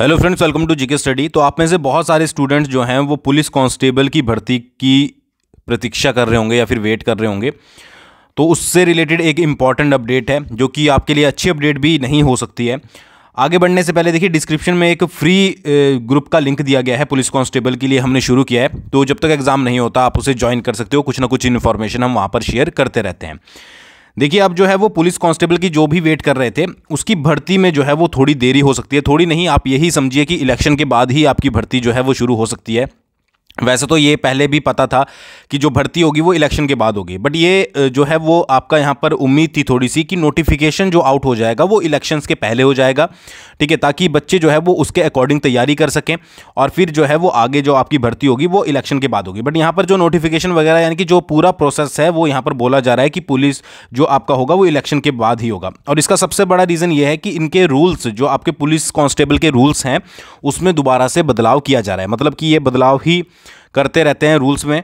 hello friends welcome to GK study तो आप में से बहुत सारे स्टूडेंट्स जो हैं वो पुलिस कांस्टेबल की भर्ती की प्रतीक्षा कर रहे होंगे या फिर वेट कर रहे होंगे तो उससे रिलेटेड एक इम्पॉर्टेंट अपडेट है जो कि आपके लिए अच्छी अपडेट भी नहीं हो सकती है आगे बढ़ने से पहले देखिए डिस्क्रिप्शन में एक फ्री ग्रुप का लिंक दिया गया है पुलिस कांस्टेबल के लिए हमने शुरू किया है तो जब तक एग्ज़ाम नहीं होता आप उसे ज्वाइन कर सकते हो कुछ ना कुछ इन्फॉर्मेशन हम वहाँ पर शेयर करते रहते हैं देखिए अब जो है वो पुलिस कांस्टेबल की जो भी वेट कर रहे थे उसकी भर्ती में जो है वो थोड़ी देरी हो सकती है थोड़ी नहीं आप यही समझिए कि इलेक्शन के बाद ही आपकी भर्ती जो है वो शुरू हो सकती है वैसे तो ये पहले भी पता था कि जो भर्ती होगी वो इलेक्शन के बाद होगी बट ये जो है वो आपका यहाँ पर उम्मीद थी थोड़ी सी कि नोटिफिकेशन जो आउट हो जाएगा वो इलेक्शंस के पहले हो जाएगा ठीक है ताकि बच्चे जो है वो उसके अकॉर्डिंग तैयारी कर सकें और फिर जो है वो आगे जो आपकी भर्ती होगी वो इलेक्शन के बाद होगी बट यहाँ पर जो नोटिफिकेशन वगैरह यानी कि जो पूरा प्रोसेस है वो यहाँ पर बोला जा रहा है कि पुलिस जो आपका होगा वो इलेक्शन के बाद ही होगा और इसका सबसे बड़ा रीज़न ये है कि इनके रूल्स जो आपके पुलिस कॉन्स्टेबल के रूल्स हैं उसमें दोबारा से बदलाव किया जा रहा है मतलब कि ये बदलाव ही करते रहते हैं रूल्स में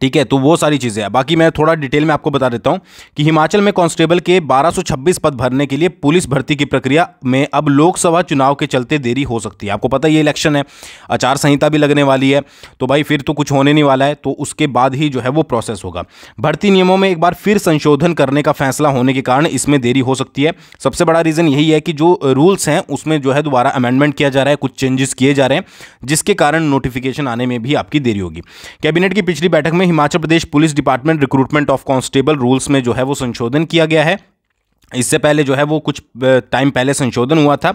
ठीक है तो वो सारी चीज़ें हैं बाकी मैं थोड़ा डिटेल में आपको बता देता हूँ कि हिमाचल में कांस्टेबल के 1226 पद भरने के लिए पुलिस भर्ती की प्रक्रिया में अब लोकसभा चुनाव के चलते देरी हो सकती है आपको पता है ये इलेक्शन है आचार संहिता भी लगने वाली है तो भाई फिर तो कुछ होने नहीं वाला है तो उसके बाद ही जो है वो प्रोसेस होगा भर्ती नियमों में एक बार फिर संशोधन करने का फैसला होने के कारण इसमें देरी हो सकती है सबसे बड़ा रीज़न यही है कि जो रूल्स हैं उसमें जो है दोबारा अमेंडमेंट किया जा रहा है कुछ चेंजेस किए जा रहे हैं जिसके कारण नोटिफिकेशन आने में भी आपकी देरी होगी कैबिनेट की पिछली बैठक में Himachal Pradesh police department recruitment of constable rules में जो है वो संशोधन किया गया है इससे पहले जो है वो कुछ टाइम पहले संशोधन हुआ था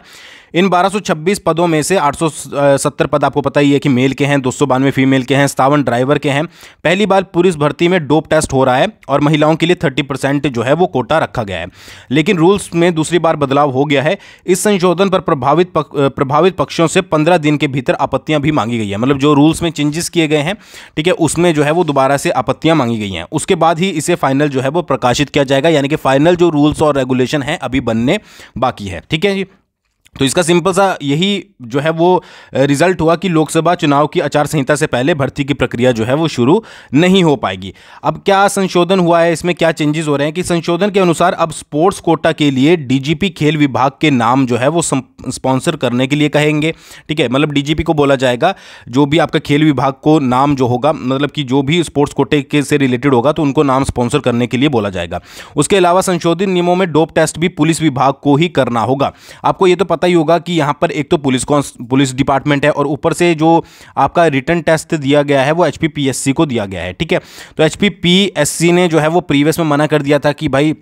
इन 1226 पदों में से 870 पद आपको पता ही है कि मेल के हैं दो सौ बानवे फीमेल के हैं सतावन ड्राइवर के हैं पहली बार पुलिस भर्ती में डोप टेस्ट हो रहा है और महिलाओं के लिए 30 परसेंट जो है वो कोटा रखा गया है लेकिन रूल्स में दूसरी बार बदलाव हो गया है इस संशोधन पर प्रभावित पक, प्रभावित पक्षों से पंद्रह दिन के भीतर आपत्तियां भी मांगी गई है मतलब जो रूल्स में चेंजेस किए गए हैं ठीक है उसमें जो है वो दोबारा से आपत्तियां मांगी गई हैं उसके बाद ही इसे फाइनल जो है वो प्रकाशित किया जाएगा यानी कि फाइनल जो रूल्स और रेगुलेशन है अभी बनने बाकी है ठीक है जी तो इसका सिंपल सा यही जो है वो रिजल्ट हुआ कि लोकसभा चुनाव की आचार संहिता से पहले भर्ती की प्रक्रिया जो है वो शुरू नहीं हो पाएगी अब क्या संशोधन हुआ है इसमें क्या चेंजेस हो रहे हैं कि संशोधन के अनुसार अब स्पोर्ट्स कोटा के लिए डीजीपी खेल विभाग के नाम जो है वो स्पॉन्सर करने के लिए कहेंगे ठीक है मतलब डी को बोला जाएगा जो भी आपका खेल विभाग को नाम जो होगा मतलब कि जो भी स्पोर्ट्स कोटे के से रिलेटेड होगा तो उनको नाम स्पॉन्सर करने के लिए बोला जाएगा उसके अलावा संशोधित नियमों में डोप टेस्ट भी पुलिस विभाग को ही करना होगा आपको ये तो पता पता ही होगा कि यहाँ पर एक तो पुलिस पुलिस डिपार्टमेंट है और ऊपर से जो आपका रिटर्न टेस्ट दिया गया है वो एच को दिया गया है ठीक है तो एच ने जो है वो प्रीवियस में मना कर दिया था कि भाई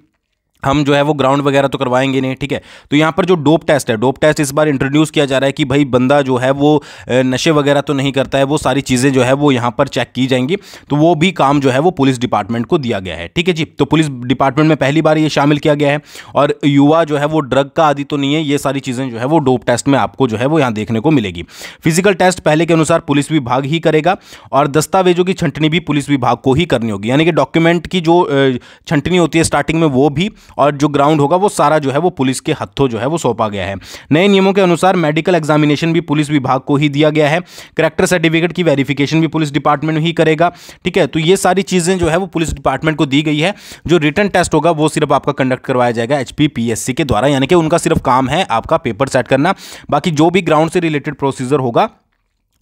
हम जो है वो ग्राउंड वगैरह तो करवाएंगे नहीं ठीक है तो यहाँ पर जो डोप टेस्ट है डोप टेस्ट इस बार इंट्रोड्यूस किया जा रहा है कि भाई बंदा जो है वो नशे वगैरह तो नहीं करता है वो सारी चीज़ें जो है वो यहाँ पर चेक की जाएंगी तो वो भी काम जो है वो पुलिस डिपार्टमेंट को दिया गया है ठीक है जी तो पुलिस डिपार्टमेंट में पहली बार ये शामिल किया गया है और युवा जो है वो ड्रग का आदि तो नहीं है ये सारी चीज़ें जो है वो डोप टेस्ट में आपको जो है वो यहाँ देखने को मिलेगी फिजिकल टेस्ट पहले के अनुसार पुलिस विभाग ही करेगा और दस्तावेजों की छंटनी भी पुलिस विभाग को ही करनी होगी यानी कि डॉक्यूमेंट की जो छंटनी होती है स्टार्टिंग में वो भी और जो ग्राउंड होगा वो सारा जो है वो पुलिस के हत्थों जो है वो सौंपा गया है नए नियमों के अनुसार मेडिकल एग्जामिनेशन भी पुलिस विभाग को ही दिया गया है करेक्टर सर्टिफिकेट की वेरिफिकेशन भी पुलिस डिपार्टमेंट ही करेगा ठीक है तो ये सारी चीज़ें जो है वो पुलिस डिपार्टमेंट को दी गई है जो रिटर्न टेस्ट होगा वो सिर्फ आपका कंडक्ट करवाया जाएगा एच के द्वारा यानी कि उनका सिर्फ काम है आपका पेपर सेट करना बाकी जो भी ग्राउंड से रिलेटेड प्रोसीजर होगा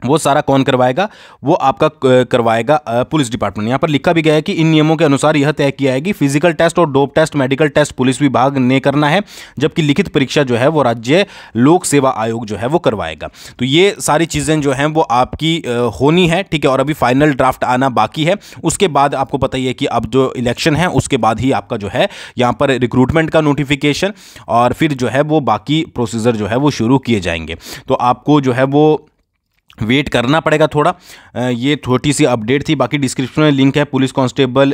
वो सारा कौन करवाएगा वो आपका करवाएगा पुलिस डिपार्टमेंट यहाँ पर लिखा भी गया है कि इन नियमों के अनुसार यह तय किया है कि फिजिकल टेस्ट और dope test medical test police विभाग ने करना है जबकि लिखित परीक्षा जो है वो राज्य लोक सेवा आयोग जो है वो करवाएगा तो ये सारी चीज़ें जो हैं वो आपकी होनी है ठीक है और अभी फाइनल ड्राफ्ट आना बाकी है उसके बाद आपको पता ही है कि अब जो इलेक्शन है उसके बाद ही आपका जो है यहाँ पर रिक्रूटमेंट का नोटिफिकेशन और फिर जो है वो बाकी प्रोसीजर जो है वो शुरू किए जाएंगे तो आपको जो है वो वेट करना पड़ेगा थोड़ा ये छोटी सी अपडेट थी बाकी डिस्क्रिप्शन में लिंक है पुलिस कांस्टेबल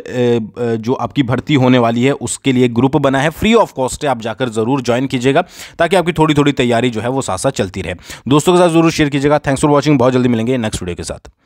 जो आपकी भर्ती होने वाली है उसके लिए ग्रुप बना है फ्री ऑफ कॉस्ट है आप जाकर ज़रूर ज्वाइन कीजिएगा ताकि आपकी थोड़ी थोड़ी तैयारी जो है वो साथ साथ चलती रहे दोस्तों के साथ जरूर शेयर कीजिएगा थैंक्स फॉर वॉचिंग बहुत जल्दी मिलेंगे नेक्स्ट वीडियो के साथ